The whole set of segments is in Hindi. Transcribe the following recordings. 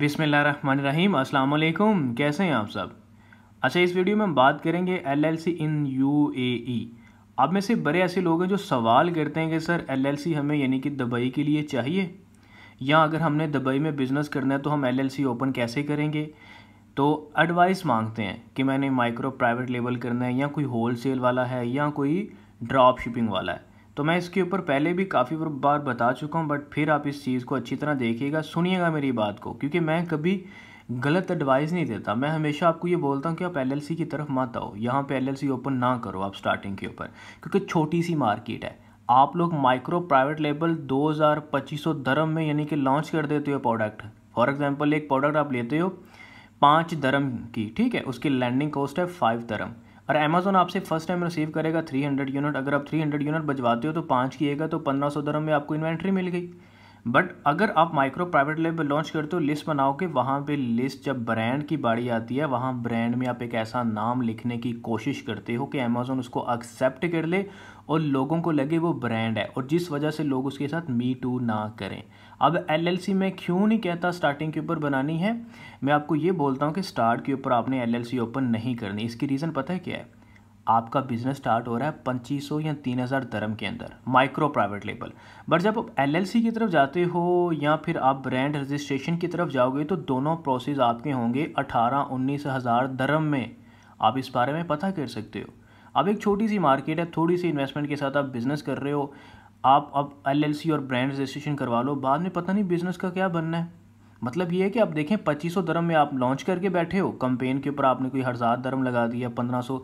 बिसमीम अस्सलाम कैसे हैं आप सब अच्छा इस वीडियो में हम बात करेंगे एलएलसी इन यूएई आप में से बड़े ऐसे लोग हैं जो सवाल करते हैं कि सर एलएलसी हमें यानी कि दुबई के लिए चाहिए या अगर हमने दुबई में बिज़नेस करना है तो हम एलएलसी ओपन कैसे करेंगे तो एडवाइस मांगते हैं कि मैंने माइक्रो प्राइवेट लेवल करना है या कोई होल सेल वाला है या कोई ड्रॉप शिपिंग वाला है तो मैं इसके ऊपर पहले भी काफ़ी बार बता चुका हूँ बट फिर आप इस चीज़ को अच्छी तरह देखिएगा सुनिएगा मेरी बात को क्योंकि मैं कभी गलत एडवाइस नहीं देता मैं हमेशा आपको ये बोलता हूँ कि आप एल की तरफ मत आओ यहाँ पर एल ओपन ना करो आप स्टार्टिंग के ऊपर क्योंकि छोटी सी मार्केट है आप लोग माइक्रो प्राइवेट लेबल दो हज़ार में यानी कि लॉन्च कर देते हो प्रोडक्ट फॉर एग्जाम्पल एक प्रोडक्ट आप लेते हो पाँच धर्म की ठीक है उसकी लैंडिंग कॉस्ट है फाइव धर्म और अमेज़ोन आपसे फर्स्ट टाइम रिसीव करेगा 300 यूनिट अगर आप 300 यूनिट बजवाते हो तो पाँच किएगा तो पंद्रह सौ दरम में आपको इन्वेंट्री मिल गई बट अगर आप माइक्रो प्राइवेट पर लॉन्च करते हो लिस्ट बनाओ के वहाँ पे लिस्ट जब ब्रांड की बाड़ी आती है वहाँ ब्रांड में आप एक ऐसा नाम लिखने की कोशिश करते हो कि अमेज़ोन उसको एक्सेप्ट कर ले और लोगों को लगे वो ब्रांड है और जिस वजह से लोग उसके साथ मी टू ना करें अब एलएलसी मैं क्यों नहीं कहता स्टार्टिंग के ऊपर बनानी है मैं आपको ये बोलता हूँ कि स्टार्ट के ऊपर आपने एलएलसी ओपन नहीं करनी इसकी रीज़न पता है क्या है आपका बिजनेस स्टार्ट हो रहा है पच्चीस या तीन हज़ार दरम के अंदर माइक्रो प्राइवेट लेबल बट जब आप एल की तरफ जाते हो या फिर आप ब्रांड रजिस्ट्रेशन की तरफ जाओगे तो दोनों प्रोसेस आपके होंगे अठारह उन्नीस हज़ार दरम में आप इस बारे में पता कर सकते हो अब एक छोटी सी मार्केट है थोड़ी सी इन्वेस्टमेंट के साथ आप बिज़नेस कर रहे हो आप अब एलएलसी और ब्रांड रजिस्ट्रेशन करवा लो बाद में पता नहीं बिज़नेस का क्या बनना है मतलब ये है कि आप देखें पच्चीस सौ दरम में आप लॉन्च करके बैठे हो कंपेन के ऊपर आपने कोई हज़ार दरम लगा दिया पंद्रह सौ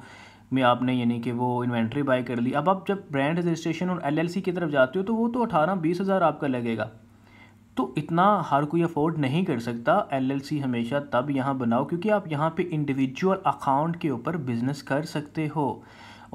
में आपने यानी कि वो इन्वेंट्री बाय कर ली अब आप जब ब्रांड रजिस्ट्रेशन और एलएलसी की तरफ जाते हो तो वो तो अठारह बीस हज़ार आपका लगेगा तो इतना हर कोई अफोर्ड नहीं कर सकता एलएलसी हमेशा तब यहाँ बनाओ क्योंकि आप यहाँ पे इंडिविजुअल अकाउंट के ऊपर बिजनेस कर सकते हो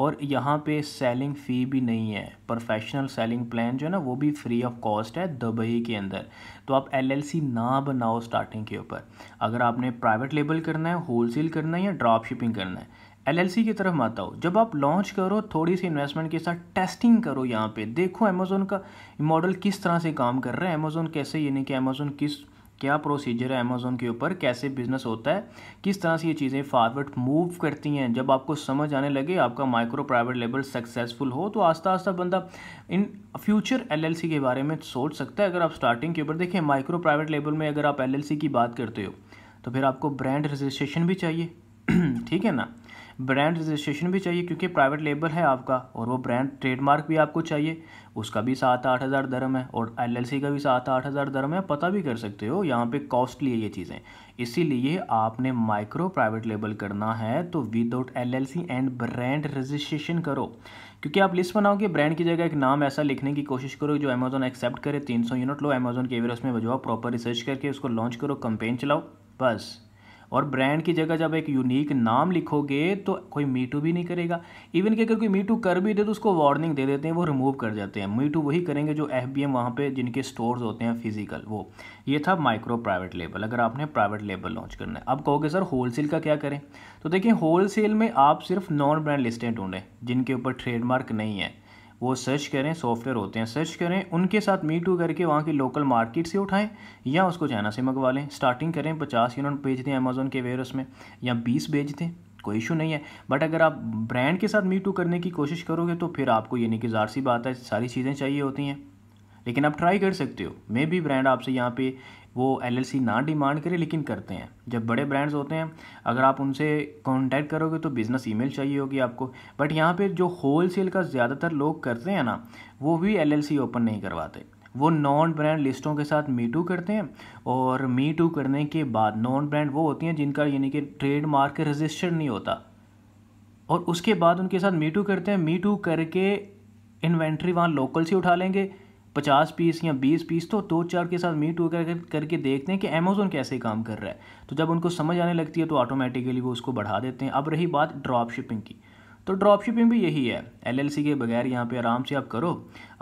और यहाँ पे सेलिंग फ़ी भी नहीं है प्रोफेशनल सेलिंग प्लान जो है ना वो भी फ्री ऑफ कॉस्ट है दुबई के अंदर तो आप एलएलसी ना बनाओ स्टार्टिंग के ऊपर अगर आपने प्राइवेट लेबल करना है होलसेल करना है या ड्रॉप शिपिंग करना है सी की तरफ मत आओ जब आप लॉन्च करो थोड़ी सी इन्वेस्टमेंट के साथ टेस्टिंग करो यहाँ पे देखो अमेज़ोन का मॉडल किस तरह से काम कर रहा है अमेज़ोन कैसे यानी कि अमेज़ोन किस क्या प्रोसीजर है अमेज़ोन के ऊपर कैसे बिजनेस होता है किस तरह से ये चीज़ें फॉरवर्ड मूव करती हैं जब आपको समझ आने लगे आपका माइक्रो प्राइवेट लेवल सक्सेसफुल हो तो आस्ता आस्ता बंदा इन फ्यूचर एलएलसी के बारे में सोच सकता है अगर आप स्टार्टिंग के ऊपर देखें माइक्रो प्राइवेट लेवल में अगर आप सी की बात करते हो तो फिर आपको ब्रांड रजिस्ट्रेशन भी चाहिए ठीक है ना ब्रांड रजिस्ट्रेशन भी चाहिए क्योंकि प्राइवेट लेबल है आपका और वो ब्रांड ट्रेडमार्क भी आपको चाहिए उसका भी सात आठ हज़ार दरम है और एलएलसी का भी सात आठ हज़ार दरम है पता भी कर सकते हो यहाँ पे कॉस्टली है ये चीज़ें इसीलिए आपने माइक्रो प्राइवेट लेबल करना है तो without L L C and brand registration करो क्योंकि आप लिस्ट बनाओगे ब्रांड की जगह एक नाम ऐसा लिखने की कोशिश करो जो अमेजोन एक्सेप्ट करे तीन सौ यूनिट लो अमेजोन के एवरेस्ट में भजवाओ प्रॉपर रिसर्च करके उसको लॉन्च करो कंपेन चलाओ बस और ब्रांड की जगह जब एक यूनिक नाम लिखोगे तो कोई मीटू भी नहीं करेगा इवन कि अगर कोई मीटू कर भी दे तो उसको वार्निंग दे देते हैं वो रिमूव कर जाते हैं मीटू वही करेंगे जो एफ बी एम वहाँ पर जिनके स्टोर्स होते हैं फिजिकल वो ये था माइक्रो प्राइवेट लेबल अगर आपने प्राइवेट लेबल लॉन्च करना है अब कहोगे सर होलसेल का क्या करें तो देखिए होलसेल में आप सिर्फ नॉन ब्रांड लिस्टें ढूंढें जिनके ऊपर ट्रेडमार्क नहीं है वो सर्च करें सॉफ्टवेयर होते हैं सर्च करें उनके साथ मी टू करके वहाँ की लोकल मार्केट से उठाएं या उसको चाइना से मंगवा लें स्टार्टिंग करें पचास यूनिट बेच दें अमेज़ोन के वेयरस में या बीस बेच दें कोई इशू नहीं है बट अगर आप ब्रांड के साथ मी टू करने की कोशिश करोगे तो फिर आपको ये नहीं कि ज़ार सी बात है सारी चीज़ें चाहिए होती हैं लेकिन आप ट्राई कर सकते हो मे भी ब्रांड आपसे यहाँ पे वो एलएलसी ना डिमांड करे लेकिन करते हैं जब बड़े ब्रांड्स होते हैं अगर आप उनसे कॉन्टैक्ट करोगे तो बिज़नेस ईमेल चाहिए होगी आपको बट यहाँ पे जो होल सेल का ज़्यादातर लोग करते हैं ना वो भी एलएलसी ओपन नहीं करवाते वो नॉन ब्रांड लिस्टों के साथ मी टू करते हैं और मी टू करने के बाद नॉन ब्रांड वो होती हैं जिनका यानी कि ट्रेडमार्क रजिस्टर्ड नहीं होता और उसके बाद उनके साथ मी टू करते हैं मी टू करके इन्वेंट्री वहाँ लोकल से उठा लेंगे पचास पीस या बीस पीस तो दो चार के साथ मीट वगैरह करके देखते हैं कि अमेज़ोन कैसे काम कर रहा है तो जब उनको समझ आने लगती है तो ऑटोमेटिकली वो उसको बढ़ा देते हैं अब रही बात ड्रॉप शिपिंग की तो ड्रॉप शिपिंग भी यही है एलएलसी के बगैर यहाँ पे आराम से आप करो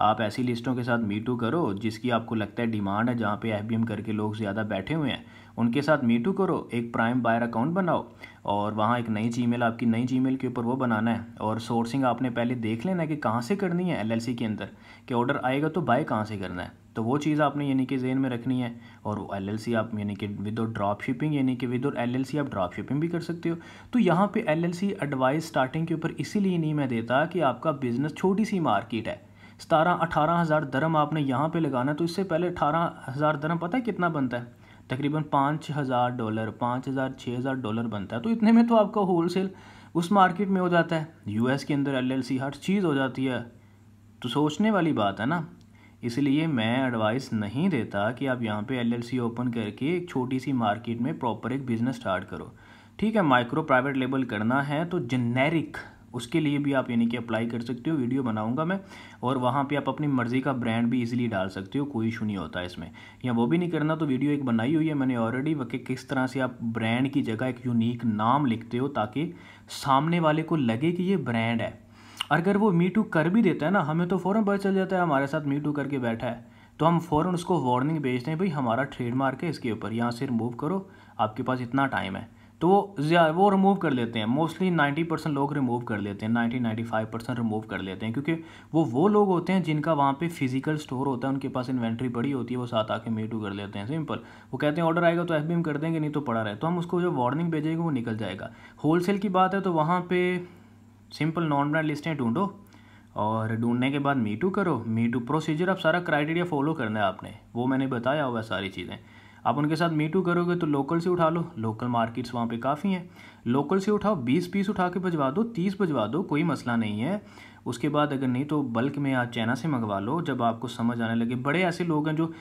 आप ऐसी लिस्टों के साथ मीटू करो जिसकी आपको लगता है डिमांड है जहाँ पे एफबीएम करके लोग ज़्यादा बैठे हुए हैं उनके साथ मीटू करो एक प्राइम बायर अकाउंट बनाओ और वहाँ एक नई जी आपकी नई जी के ऊपर वो बनाना है और सोर्सिंग आपने पहले देख लेना है कि कहाँ से करनी है एल के अंदर कि ऑर्डर आएगा तो बाय कहाँ से करना है तो वो चीज़ आपने यानी कि जेन में रखनी है और एल एल सी आप यानी कि विद और ड्रॉप शिपिंग यानी कि विद एल एल सी आप ड्रॉप शिपिंग भी कर सकते हो तो यहाँ पे L L C advice starting के ऊपर इसीलिए नहीं मैं देता कि आपका बिज़नेस छोटी सी मार्केट है सतारह अठारह हज़ार दरम आपने यहाँ पे लगाना है तो इससे पहले अठारह हज़ार दरम पता है कितना बनता है तकरीबन पाँच हज़ार डॉलर पाँच हज़ार छः हज़ार डॉलर बनता है तो इतने में तो आपका होल सेल उस मार्केट में हो जाता है यूएस के अंदर एलएलसी हर चीज़ हो जाती है तो सोचने वाली बात है ना इसलिए मैं एडवाइस नहीं देता कि आप यहाँ पे एलएलसी ओपन करके एक छोटी सी मार्केट में प्रॉपर एक बिज़नेस स्टार्ट करो ठीक है माइक्रो प्राइवेट लेबल करना है तो जेनेरिक उसके लिए भी आप यानी कि अप्लाई कर सकते हो वीडियो बनाऊंगा मैं और वहाँ पे आप अपनी मर्ज़ी का ब्रांड भी इजीली डाल सकते हो कोई इशू नहीं होता है इसमें या वो भी नहीं करना तो वीडियो एक बनाई हुई है मैंने ऑलरेडी वह किस तरह से आप ब्रांड की जगह एक यूनिक नाम लिखते हो ताकि सामने वाले को लगे कि ये ब्रांड है अगर वो मी टू कर भी देता है ना हमें तो फ़ौरन पता चल जाता है हमारे साथ मी टू करके बैठा है तो हम फ़ौरन उसको वार्निंग भेजते हैं भाई हमारा ट्रेडमार्क है इसके ऊपर यहाँ से रिमूव करो आपके पास इतना टाइम है तो वो वो रिमूव कर लेते हैं मोस्टली 90 परसेंट लोग रिमूव कर लेते हैं 90 95 परसेंट रिमूव कर लेते हैं क्योंकि वो वो लोग होते हैं जिनका वहाँ पे फिजिकल स्टोर होता है उनके पास इन्वेंट्री बड़ी होती है वो साथ आके मीटू टू कर लेते हैं सिंपल वो कहते हैं ऑर्डर आएगा तो एफ कर देंगे नहीं तो पड़ा रहे तो हम उसको जो वार्निंग भेजेंगे वो निकल जाएगा होलसेल की बात है तो वहाँ पर सिंपल नॉन ब्रांड लिस्टें ढूंढो और ढूंढने के बाद मीटू करो मीटू प्रोसीजर आप सारा क्राइटेरिया फॉलो करना है आपने वो मैंने बताया हुआ है सारी चीज़ें आप उनके साथ मीटू करोगे तो लोकल से उठा लो लोकल मार्केट्स वहाँ पे काफ़ी हैं लोकल से उठाओ 20 पीस उठा के भजवा दो 30 भिजवा दो कोई मसला नहीं है उसके बाद अगर नहीं तो बल्क में आप चाइना से मंगवा लो जब आपको समझ आने लगे बड़े ऐसे लोग हैं जो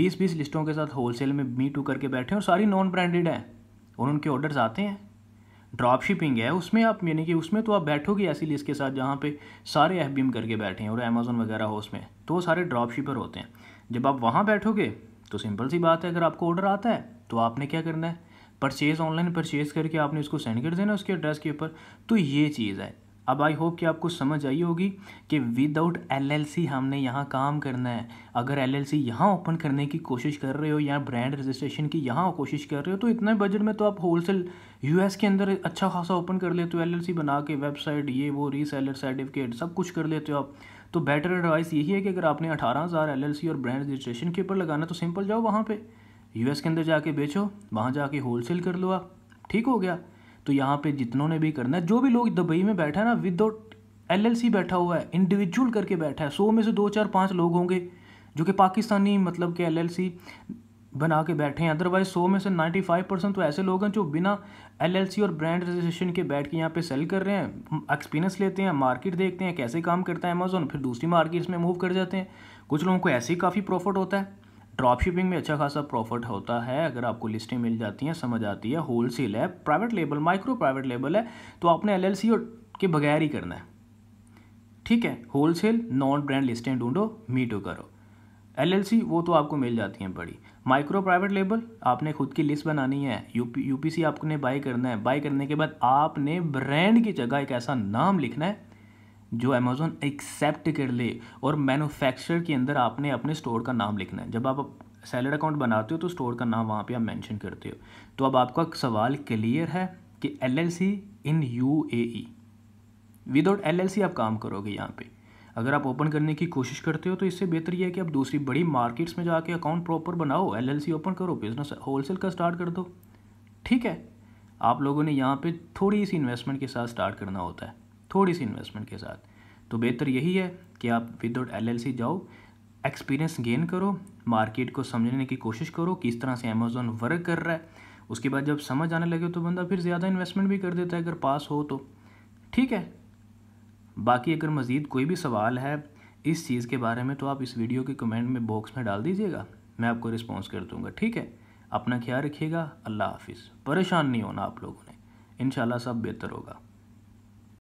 20-20 लिस्टों के साथ होलसेल में मीटू करके बैठे हैं और सारी नॉन ब्रांडेड हैं और उनके ऑर्डर्स आते हैं ड्रॉप शिपिंग है उसमें आप यानी कि उसमें तो आप बैठोगे ऐसी लिस्ट के साथ जहाँ पे सारे एफ करके बैठे हैं और अमेज़ोन वगैरह हो उसमें तो वो सारे ड्रॉप शिपर होते हैं जब आप वहाँ बैठोगे तो सिंपल सी बात है अगर आपको ऑर्डर आता है तो आपने क्या करना है परचेज़ ऑनलाइन परचेज़ करके आपने उसको सेंड कर देना उसके एड्रेस के ऊपर तो ये चीज़ है अब आई होप कि आपको समझ आई होगी कि विदाउट एलएलसी हमने यहाँ काम करना है अगर एलएलसी यहाँ ओपन करने की कोशिश कर रहे हो या ब्रांड रजिस्ट्रेशन की यहाँ कोशिश कर रहे हो तो इतने बजट में तो आप होलसेल यूएस के अंदर अच्छा खासा ओपन कर लेते हो एलएलसी बना के वेबसाइट ये वो रीसेलर सर्टिफिकेट सब कुछ कर लेते हो आप तो बेटर एडवाइस यही है कि अगर आपने अठारह हज़ार एल और ब्रांड रजिस्ट्रेशन के ऊपर लगाना तो सिंपल जाओ वहाँ पर एस के अंदर जाके बेचो वहाँ जाके सेल कर लो आप ठीक हो गया तो यहाँ पे जितनों ने भी करना है जो भी लोग दुबई में बैठा है ना विदाउट एल बैठा हुआ है इंडिविजुअल करके बैठा है सौ में से दो चार पाँच लोग होंगे जो कि पाकिस्तानी मतलब कि एल बना के बैठे हैं अदरवाइज सौ में से नाइन्टी फाइव परसेंट तो ऐसे लोग हैं जो बिना सी और ब्रांड रजिस्ट्रेशन के बैठ के यहाँ पे सेल कर रहे हैं एक्सपीरियंस लेते हैं मार्केट देखते हैं कैसे काम करता है अमेजोन फिर दूसरी मार्केट्स में मूव कर जाते हैं कुछ लोगों को ऐसे ही काफ़ी प्रॉफिट होता है ड्रॉप शिपिंग में अच्छा खासा प्रॉफिट होता है अगर आपको लिस्टें मिल जाती हैं समझ आती है होलसेल है private label micro private label है तो आपने एल और के बगैर ही करना है ठीक है होलसेल नॉन ब्रांड लिस्टें ढूंढो मीटो करो एलएलसी वो तो आपको मिल जाती हैं बड़ी माइक्रो प्राइवेट लेबल आपने खुद की लिस्ट बनानी है यूपी यूपीसी आपने बाई करना है बाई करने के बाद आपने ब्रांड की जगह एक ऐसा नाम लिखना है जो अमेज़ोन एक्सेप्ट कर ले और मैनुफैक्चर के अंदर आपने अपने स्टोर का नाम लिखना है जब आप सैलर अकाउंट बनाते हो तो स्टोर का नाम वहाँ पे आप मेंशन करते हो तो अब आपका सवाल क्लियर है कि LLC in UAE without LLC आप काम करोगे यहाँ पे अगर आप ओपन करने की कोशिश करते हो तो इससे बेहतर यह है कि आप दूसरी बड़ी मार्केट्स में जाके अकाउंट प्रॉपर बनाओ एलएलसी ओपन करो बिजनेस होलसेल का स्टार्ट कर दो ठीक है आप लोगों ने यहाँ पे थोड़ी सी इन्वेस्टमेंट के साथ स्टार्ट करना होता है थोड़ी सी इन्वेस्टमेंट के साथ तो बेहतर यही है कि आप विदाउट एल जाओ एक्सपीरियंस गेन करो मार्केट को समझने की कोशिश करो किस तरह से अमेजोन वर्क कर रहा है उसके बाद जब समझ आने लगे तो बंदा फिर ज़्यादा इन्वेस्टमेंट भी कर देता है अगर पास हो तो ठीक है बाकी अगर मज़ीद कोई भी सवाल है इस चीज़ के बारे में तो आप इस वीडियो के कमेंट में बॉक्स में डाल दीजिएगा मैं आपको रिस्पॉन्स कर दूँगा ठीक है अपना ख्याल रखिएगा अल्लाह हाफिज़ परेशान नहीं होना आप लोगों ने इन सब बेहतर होगा